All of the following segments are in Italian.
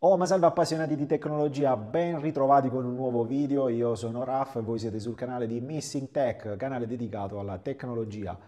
Oh, ma salve appassionati di tecnologia, ben ritrovati con un nuovo video. Io sono Raf e voi siete sul canale di Missing Tech, canale dedicato alla tecnologia.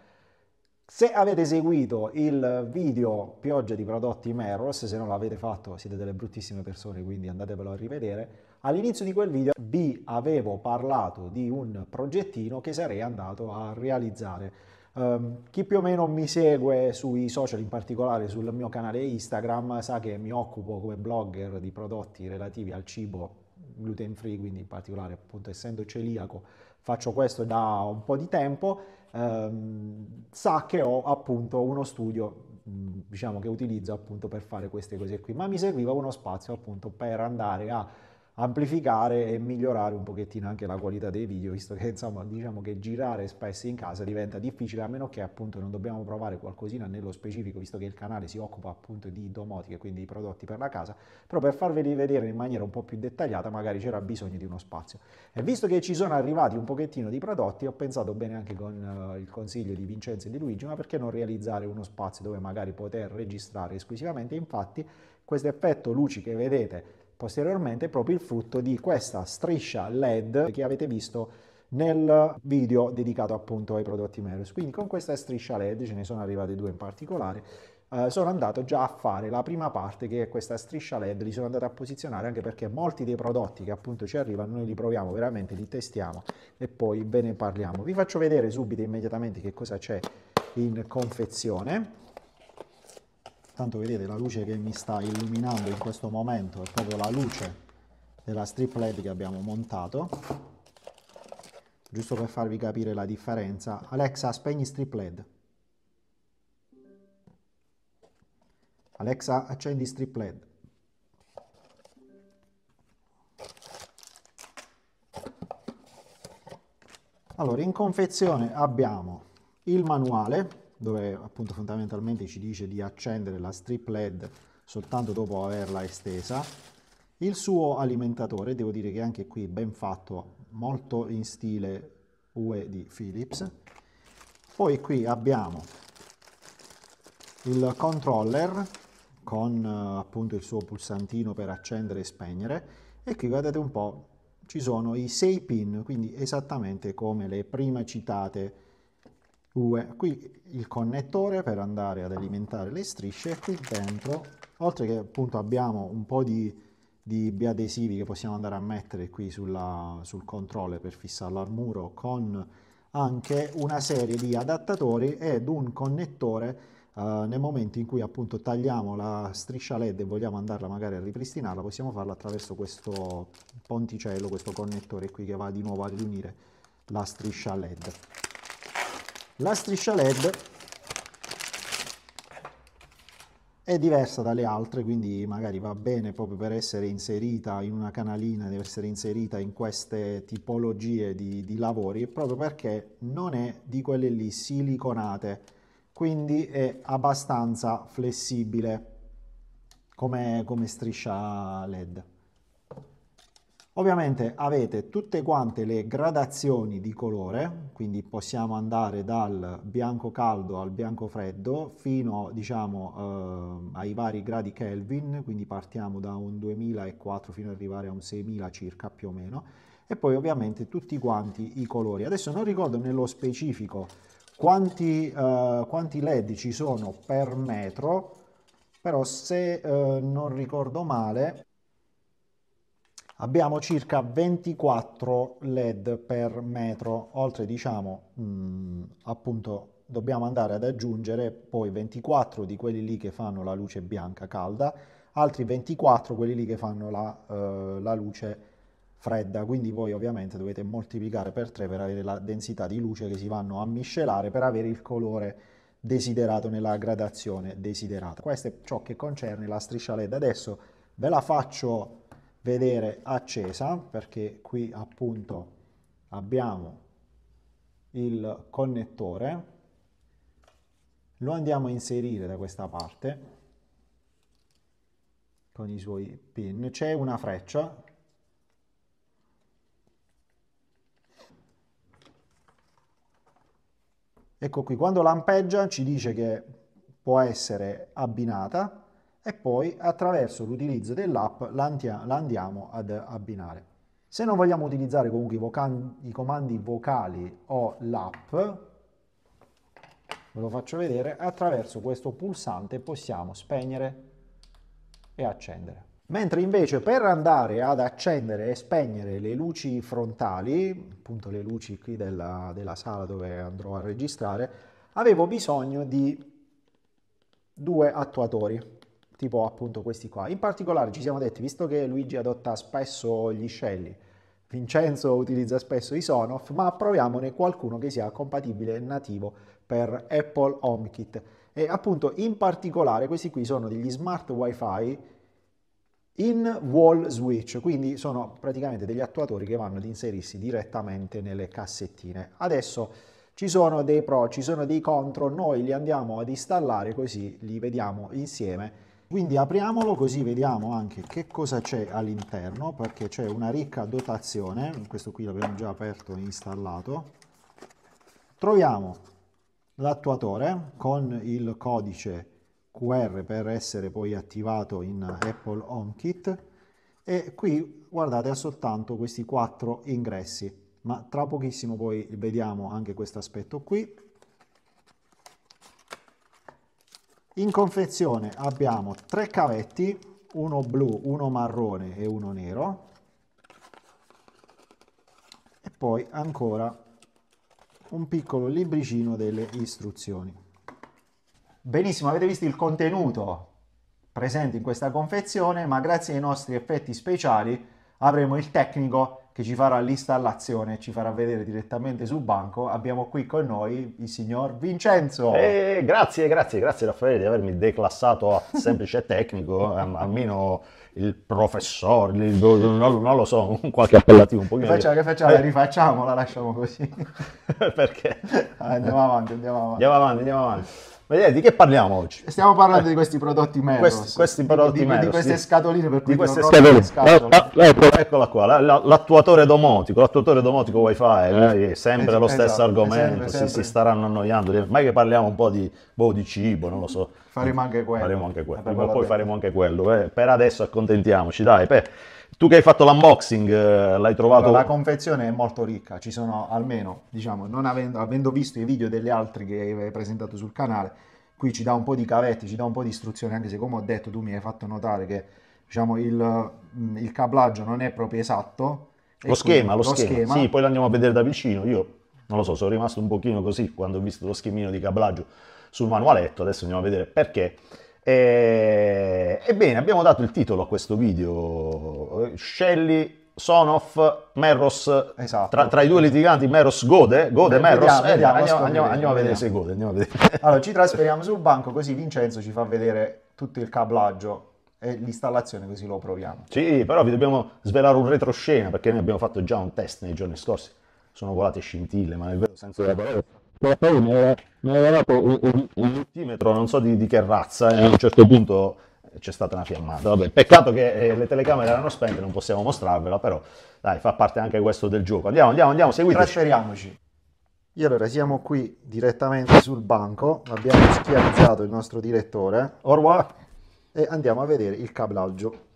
Se avete seguito il video Pioggia di prodotti Meros, se non l'avete fatto siete delle bruttissime persone, quindi andatevelo a rivedere. All'inizio di quel video vi avevo parlato di un progettino che sarei andato a realizzare Um, chi più o meno mi segue sui social, in particolare sul mio canale Instagram, sa che mi occupo come blogger di prodotti relativi al cibo gluten free, quindi in particolare appunto essendo celiaco faccio questo da un po' di tempo, um, sa che ho appunto uno studio diciamo che utilizzo appunto per fare queste cose qui, ma mi serviva uno spazio appunto per andare a amplificare e migliorare un pochettino anche la qualità dei video, visto che insomma diciamo che girare spesso in casa diventa difficile, a meno che appunto non dobbiamo provare qualcosina nello specifico, visto che il canale si occupa appunto di domotica, quindi di prodotti per la casa, però per farveli vedere in maniera un po' più dettagliata magari c'era bisogno di uno spazio. E visto che ci sono arrivati un pochettino di prodotti, ho pensato bene anche con eh, il consiglio di Vincenzo e di Luigi, ma perché non realizzare uno spazio dove magari poter registrare esclusivamente, infatti questo effetto luci che vedete posteriormente proprio il frutto di questa striscia LED che avete visto nel video dedicato appunto ai prodotti Merus. Quindi con questa striscia LED, ce ne sono arrivate due in particolare, Uh, sono andato già a fare la prima parte che è questa striscia LED, li sono andato a posizionare anche perché molti dei prodotti che appunto ci arrivano noi li proviamo veramente, li testiamo e poi ve ne parliamo. Vi faccio vedere subito immediatamente che cosa c'è in confezione tanto vedete la luce che mi sta illuminando in questo momento è proprio la luce della strip led che abbiamo montato giusto per farvi capire la differenza Alexa spegni strip led Alexa accendi strip led allora in confezione abbiamo il manuale dove appunto fondamentalmente ci dice di accendere la strip LED soltanto dopo averla estesa. Il suo alimentatore, devo dire che anche qui ben fatto, molto in stile UE di Philips. Poi qui abbiamo il controller con eh, appunto il suo pulsantino per accendere e spegnere e qui guardate un po' ci sono i 6 pin, quindi esattamente come le prima citate 2. Qui il connettore per andare ad alimentare le strisce e qui dentro, oltre che appunto abbiamo un po' di, di biadesivi che possiamo andare a mettere qui sulla, sul controller per fissarlo al muro con anche una serie di adattatori ed un connettore Uh, nel momento in cui appunto tagliamo la striscia LED e vogliamo andarla magari a ripristinarla, possiamo farlo attraverso questo ponticello, questo connettore qui che va di nuovo a riunire la striscia LED. La striscia LED è diversa dalle altre, quindi magari va bene proprio per essere inserita in una canalina, deve essere inserita in queste tipologie di, di lavori, proprio perché non è di quelle lì siliconate, quindi è abbastanza flessibile come, come striscia LED. Ovviamente avete tutte quante le gradazioni di colore, quindi possiamo andare dal bianco caldo al bianco freddo fino diciamo, eh, ai vari gradi Kelvin, quindi partiamo da un 2004 fino ad arrivare a un 6000 circa più o meno, e poi ovviamente tutti quanti i colori. Adesso non ricordo nello specifico quanti, eh, quanti LED ci sono per metro, però se eh, non ricordo male Abbiamo circa 24 LED per metro, oltre diciamo mh, mm, appunto dobbiamo andare ad aggiungere poi 24 di quelli lì che fanno la luce bianca calda, altri 24 quelli lì che fanno la, eh, la luce fredda, quindi voi ovviamente dovete moltiplicare per 3 per avere la densità di luce che si vanno a miscelare per avere il colore desiderato nella gradazione desiderata. Questo è ciò che concerne la striscia LED. Adesso ve la faccio vedere accesa perché qui appunto abbiamo il connettore lo andiamo a inserire da questa parte con i suoi pin c'è una freccia ecco qui quando lampeggia ci dice che può essere abbinata e poi attraverso l'utilizzo dell'app la andiamo ad abbinare. Se non vogliamo utilizzare comunque i, vocali, i comandi vocali o l'app, ve lo faccio vedere, attraverso questo pulsante possiamo spegnere e accendere. Mentre invece per andare ad accendere e spegnere le luci frontali, appunto le luci qui della, della sala dove andrò a registrare, avevo bisogno di due attuatori tipo appunto questi qua. In particolare ci siamo detti, visto che Luigi adotta spesso gli scelli, Vincenzo utilizza spesso i Sonoff, ma proviamone qualcuno che sia compatibile nativo per Apple HomeKit. E appunto in particolare questi qui sono degli smart wifi in wall switch, quindi sono praticamente degli attuatori che vanno ad inserirsi direttamente nelle cassettine. Adesso ci sono dei pro, ci sono dei contro, noi li andiamo ad installare così li vediamo insieme quindi apriamolo così vediamo anche che cosa c'è all'interno, perché c'è una ricca dotazione, questo qui l'abbiamo già aperto e installato. Troviamo l'attuatore con il codice QR per essere poi attivato in Apple HomeKit e qui guardate ha soltanto questi quattro ingressi, ma tra pochissimo poi vediamo anche questo aspetto qui In confezione abbiamo tre cavetti, uno blu, uno marrone e uno nero. E poi ancora un piccolo libricino delle istruzioni. Benissimo, avete visto il contenuto presente in questa confezione, ma grazie ai nostri effetti speciali avremo il tecnico che ci farà l'installazione e ci farà vedere direttamente sul banco, abbiamo qui con noi il signor Vincenzo. Eh, grazie, grazie, grazie Raffaele di avermi declassato a semplice tecnico, almeno il professore, il, non, non, lo so, qualche appellativo un po' Che facciamo, che facciamo? Eh. Rifacciamo, la lasciamo così. Perché? andiamo avanti, andiamo avanti. Andiamo avanti, andiamo avanti. Vedete, di che parliamo oggi? Stiamo parlando eh. di questi prodotti Meros. Questi, questi prodotti di, Di queste scatoline per cui di queste scatoline. scatoline. Ah, ah, Eccola qua, la, la, l'attuatore domotico, l'attuatore domotico wifi, eh, eh. è sempre eh, lo esatto, stesso argomento, sempre, si, sempre. si, staranno annoiando. Ma che parliamo un po' di, boh, di cibo, non lo so. Faremo anche quello. Faremo anche quello. Vabbè, poi faremo anche quello. Eh. Per adesso accontentiamoci, dai. Per tu che hai fatto l'unboxing, eh, l'hai trovato... Allora, la confezione è molto ricca, ci sono almeno, diciamo, non avendo, avendo visto i video degli altri che hai presentato sul canale, qui ci dà un po' di cavetti, ci dà un po' di istruzioni, anche se come ho detto tu mi hai fatto notare che diciamo, il, mm, il cablaggio non è proprio esatto. Lo schema, lo, lo schema. Sì, poi lo andiamo a vedere da vicino. Io non lo so, sono rimasto un pochino così quando ho visto lo schemino di cablaggio sul manualetto, adesso andiamo a vedere perché e, eh, ebbene, abbiamo dato il titolo a questo video, Shelley Sonoff, Merros, esatto. tra, tra, i due litiganti Merros gode, gode Merros, eh, andiamo, a vedere se gode. Allora ci trasferiamo sul banco così Vincenzo ci fa vedere tutto il cablaggio e l'installazione così lo proviamo. Sì, però vi dobbiamo svelare un retroscena perché noi abbiamo fatto già un test nei giorni scorsi, sono volate scintille ma nel vero senso della parola però poi mi era, mi era dato un, un, un multimetro, non so di, di, che razza, e a un certo punto eh, c'è stata una fiammata. Vabbè, peccato che eh, le telecamere erano spente, non possiamo mostrarvela, però dai, fa parte anche questo del gioco. Andiamo, andiamo, andiamo, seguiteci. Trasferiamoci. E allora siamo qui direttamente sul banco, abbiamo schiarizzato il nostro direttore. Au revoir. E andiamo a vedere il cablaggio.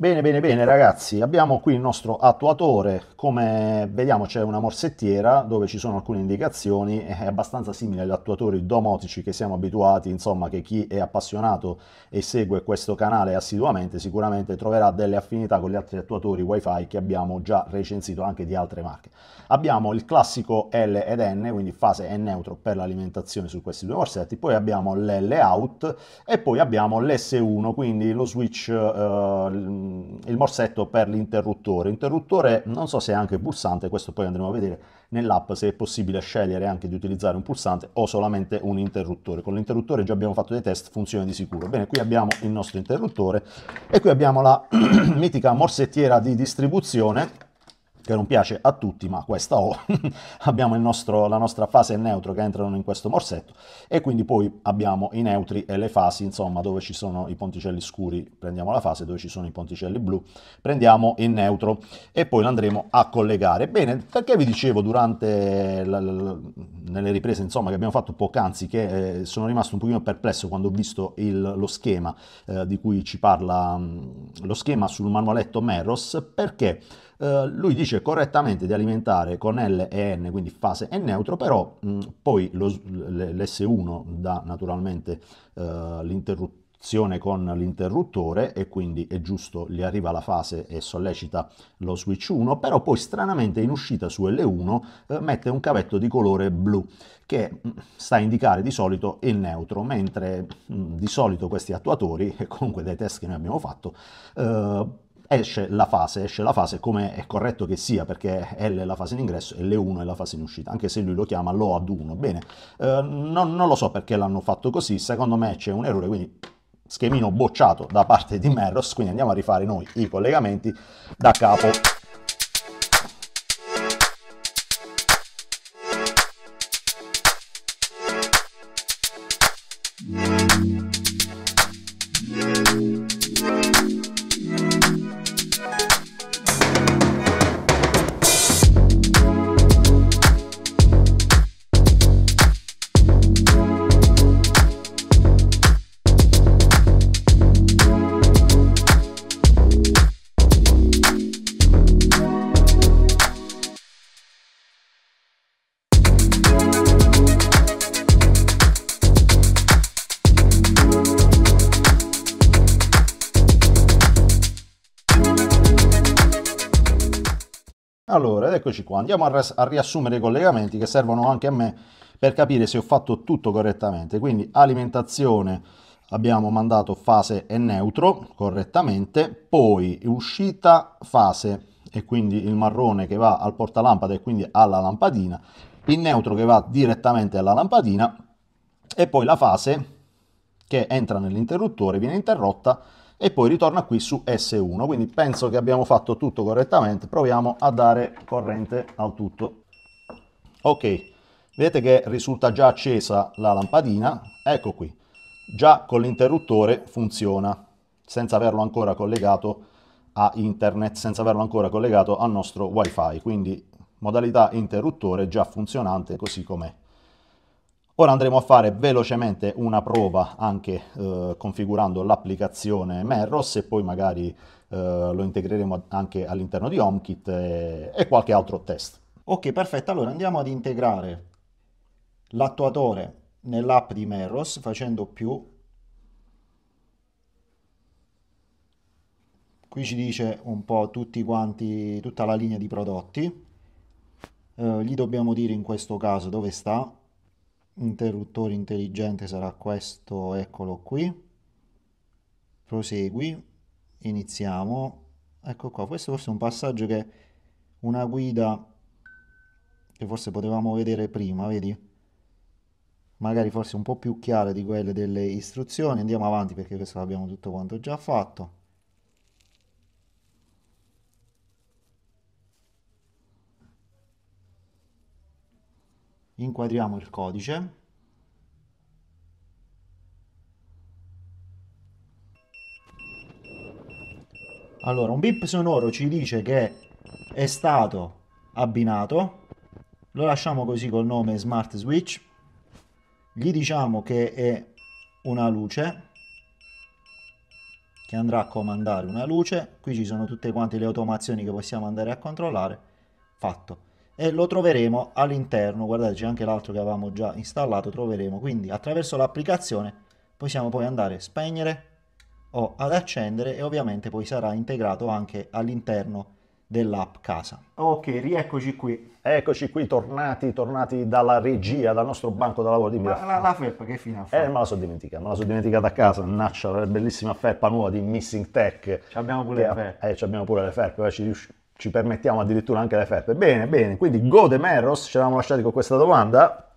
Bene, bene, bene ragazzi, abbiamo qui il nostro attuatore, come vediamo c'è una morsettiera dove ci sono alcune indicazioni, è abbastanza simile agli attuatori domotici che siamo abituati, insomma che chi è appassionato e segue questo canale assiduamente sicuramente troverà delle affinità con gli altri attuatori wifi che abbiamo già recensito anche di altre marche. Abbiamo il classico L ed N, quindi fase e neutro per l'alimentazione su questi due morsetti, poi abbiamo l'L out e poi abbiamo l'S1, quindi lo switch... Eh, il morsetto per l'interruttore. Interruttore non so se è anche pulsante, questo poi andremo a vedere nell'app se è possibile scegliere anche di utilizzare un pulsante o solamente un interruttore. Con l'interruttore già abbiamo fatto dei test, funziona di sicuro. Bene, qui abbiamo il nostro interruttore e qui abbiamo la mitica morsettiera di distribuzione che non piace a tutti, ma questa ho, abbiamo nostro, la nostra fase neutro che entrano in questo morsetto e quindi poi abbiamo i neutri e le fasi, insomma, dove ci sono i ponticelli scuri prendiamo la fase, dove ci sono i ponticelli blu prendiamo il neutro e poi l'andremo a collegare. Bene, perché vi dicevo durante la, la, nelle riprese insomma, che abbiamo fatto poc'anzi che eh, sono rimasto un pochino perplesso quando ho visto il, lo schema eh, di cui ci parla, mm, lo schema sul manualetto Meros, perché? Eh, lui dice correttamente di alimentare con L e N, quindi fase e neutro, però mh, mm, poi lo, l'S1 dà naturalmente eh, l'interruttore con l'interruttore e quindi è giusto, gli arriva la fase e sollecita lo switch 1, però poi stranamente in uscita su L1 eh, mette un cavetto di colore blu che mm, sta a indicare di solito il neutro, mentre mh, mm, di solito questi attuatori, e comunque dai test che noi abbiamo fatto, eh, esce la fase, esce la fase come è corretto che sia perché L è la fase in ingresso e L1 è la fase in uscita, anche se lui lo chiama LOAD 1. Bene, eh, non, non lo so perché l'hanno fatto così, secondo me c'è un errore, quindi schemino bocciato da parte di Merros, quindi andiamo a rifare noi i collegamenti da capo. Allora, eccoci qua, andiamo a, a, riassumere i collegamenti che servono anche a me per capire se ho fatto tutto correttamente. Quindi alimentazione abbiamo mandato fase e neutro correttamente, poi uscita fase e quindi il marrone che va al portalampada e quindi alla lampadina, il neutro che va direttamente alla lampadina e poi la fase che entra nell'interruttore viene interrotta e poi ritorna qui su S1. Quindi penso che abbiamo fatto tutto correttamente, proviamo a dare corrente al tutto. Ok, vedete che risulta già accesa la lampadina, ecco qui, già con l'interruttore funziona, senza averlo ancora collegato a internet, senza averlo ancora collegato al nostro wifi, quindi modalità interruttore già funzionante così com'è. Ora andremo a fare velocemente una prova anche eh, configurando l'applicazione Merros e poi magari eh, lo integreremo anche all'interno di HomeKit e, e qualche altro test. Ok, perfetto. Allora andiamo ad integrare l'attuatore nell'app di Merros facendo più. Qui ci dice un po' tutti quanti, tutta la linea di prodotti. Eh, gli dobbiamo dire in questo caso dove sta interruttore intelligente sarà questo, eccolo qui. Prosegui, iniziamo. Ecco qua, questo forse è un passaggio che una guida che forse potevamo vedere prima, vedi? Magari forse un po' più chiara di quelle delle istruzioni. Andiamo avanti perché questo l'abbiamo tutto quanto già fatto. inquadriamo il codice allora un bip sonoro ci dice che è stato abbinato lo lasciamo così col nome smart switch gli diciamo che è una luce che andrà a comandare una luce qui ci sono tutte quante le automazioni che possiamo andare a controllare fatto e lo troveremo all'interno guardate c'è anche l'altro che avevamo già installato troveremo quindi attraverso l'applicazione possiamo poi andare a spegnere o ad accendere e ovviamente poi sarà integrato anche all'interno dell'app casa. Ok, rieccoci qui. Eccoci qui, tornati, tornati dalla regia, dal nostro banco da lavoro. di la, la, la felpa che fine ha eh, fatto? Eh, me la sono dimenticata, me la sono dimenticata a casa, naccia, la bellissima felpa nuova di Missing Tech. Ci abbiamo pure che, eh, le felpe. Eh, ci abbiamo pure le felpe, ci riusciamo ci permettiamo addirittura anche le felpe. Bene, bene, quindi gode Merros, ci eravamo lasciati con questa domanda.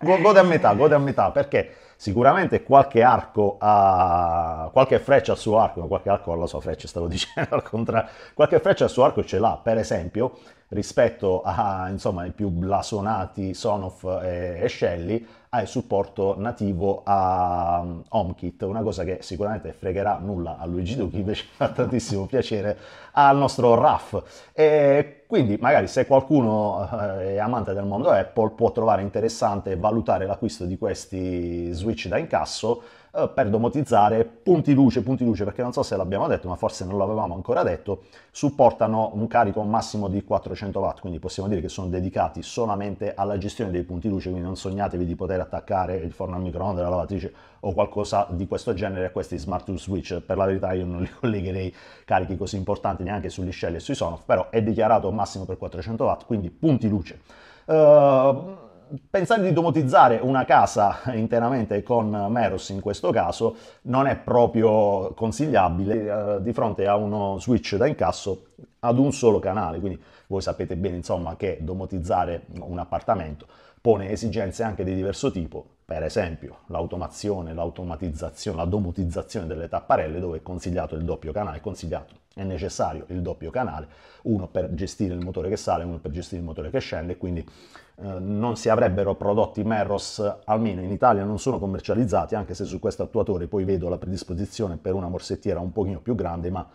Gode a metà, gode a metà, perché sicuramente qualche arco ha, qualche freccia al suo arco, qualche arco ha la sua freccia, stavo dicendo al contrario, qualche freccia al suo arco ce l'ha, per esempio, rispetto a, insomma, i più blasonati Sonoff e, e Shelly, ha il supporto nativo a um, HomeKit, una cosa che sicuramente fregherà nulla a Luigi Duchi, invece fa tantissimo piacere al nostro Raf. E quindi magari se qualcuno eh, è amante del mondo Apple può trovare interessante valutare l'acquisto di questi switch da incasso eh, per domotizzare punti luce, punti luce, perché non so se l'abbiamo detto, ma forse non l'avevamo ancora detto, supportano un carico massimo di 400 watt, quindi possiamo dire che sono dedicati solamente alla gestione dei punti luce, quindi non sognatevi di poter attaccare il forno al microonde, la lavatrice o qualcosa di questo genere a questi smart tool switch, per la verità io non li collegherei carichi così importanti neanche sugli shell e sui sonoff, però è dichiarato massimo per 400 watt, quindi punti luce. Uh, pensare di domotizzare una casa interamente con Meros in questo caso non è proprio consigliabile eh, di fronte a uno switch da incasso ad un solo canale, quindi voi sapete bene insomma che domotizzare un appartamento pone esigenze anche di diverso tipo, per esempio l'automazione, l'automatizzazione, la domotizzazione delle tapparelle dove è consigliato il doppio canale, consigliato, è necessario il doppio canale, uno per gestire il motore che sale, uno per gestire il motore che scende, quindi eh, non si avrebbero prodotti Merros, almeno in Italia non sono commercializzati, anche se su questo attuatore poi vedo la predisposizione per una morsettiera un pochino più grande, ma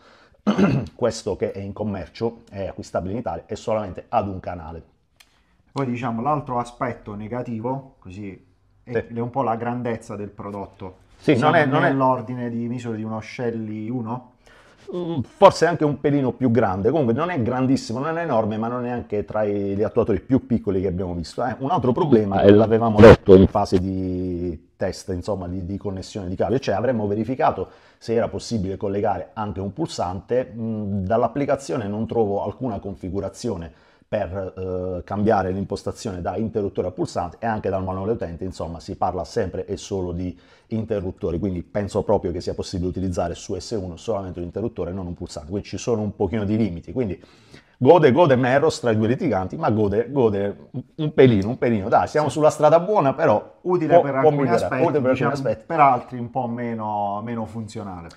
questo che è in commercio, è acquistabile in Italia, è solamente ad un canale, poi diciamo l'altro aspetto negativo, così, è sì. un po' la grandezza del prodotto. Sì, non, è, non è l'ordine di misura di uno Shelly mm, 1? forse anche un pelino più grande, comunque non è grandissimo, non è enorme, ma non è anche tra gli attuatori più piccoli che abbiamo visto. Eh, un altro problema, e eh, l'avevamo detto in fase di test, insomma, di, di, connessione di cavo, cioè avremmo verificato se era possibile collegare anche un pulsante, mm, dall'applicazione non trovo alcuna configurazione per eh, cambiare l'impostazione da interruttore a pulsante e anche dal manuale utente, insomma, si parla sempre e solo di interruttori, quindi penso proprio che sia possibile utilizzare su S1 solamente un interruttore e non un pulsante, quindi ci sono un pochino di limiti, quindi gode, gode Merros tra i due litiganti, ma gode, gode un pelino, un pelino, dai, siamo sì. sulla strada buona, però utile può, per alcuni può aspetti, utile per, diciamo, aspetti. per altri un po' meno, meno funzionale.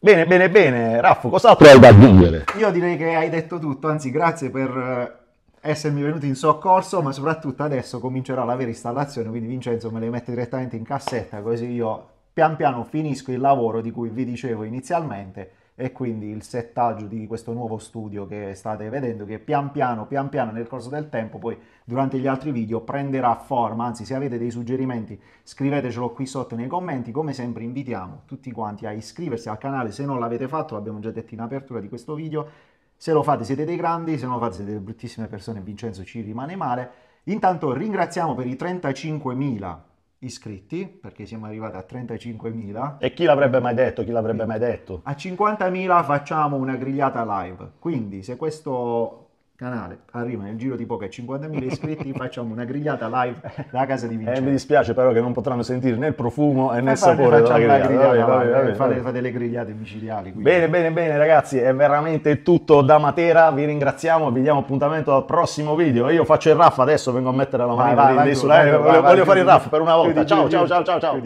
Bene, bene, bene. Raffo, cos'altro hai da aggiungere? Io direi che hai detto tutto, anzi grazie per eh, essermi venuto in soccorso, ma soprattutto adesso comincerò la vera installazione, quindi Vincenzo me le mette direttamente in cassetta, così io pian piano finisco il lavoro di cui vi dicevo inizialmente e quindi il settaggio di questo nuovo studio che state vedendo che pian piano, pian piano nel corso del tempo poi durante gli altri video prenderà forma, anzi se avete dei suggerimenti scrivetecelo qui sotto nei commenti, come sempre invitiamo tutti quanti a iscriversi al canale se non l'avete fatto, l'abbiamo già detto in apertura di questo video, se lo fate siete dei grandi, se non lo fate siete delle bruttissime persone, Vincenzo ci rimane male. Intanto ringraziamo per i 35.000 iscritti, perché siamo arrivati a 35.000. E chi l'avrebbe mai detto, chi l'avrebbe mai detto? A 50.000 facciamo una grigliata live, quindi se questo canale arriva nel giro di poche 50.000 iscritti, facciamo una grigliata live da casa di Vincenzo. Eh, mi dispiace però che non potranno sentire né il profumo né il eh, sapore della grigliata. grigliata vabbè, vabbè, eh, vabbè, fate, fate, le grigliate micidiali. Quindi. Bene, bene, bene ragazzi, è veramente tutto da Matera, vi ringraziamo, vi diamo appuntamento al prossimo video. Io faccio il raff adesso, vengo a mettere la mano vai, vai, vai, voglio, voglio fare il raff per una volta. Ciao, ciao, ciao, ciao. ciao.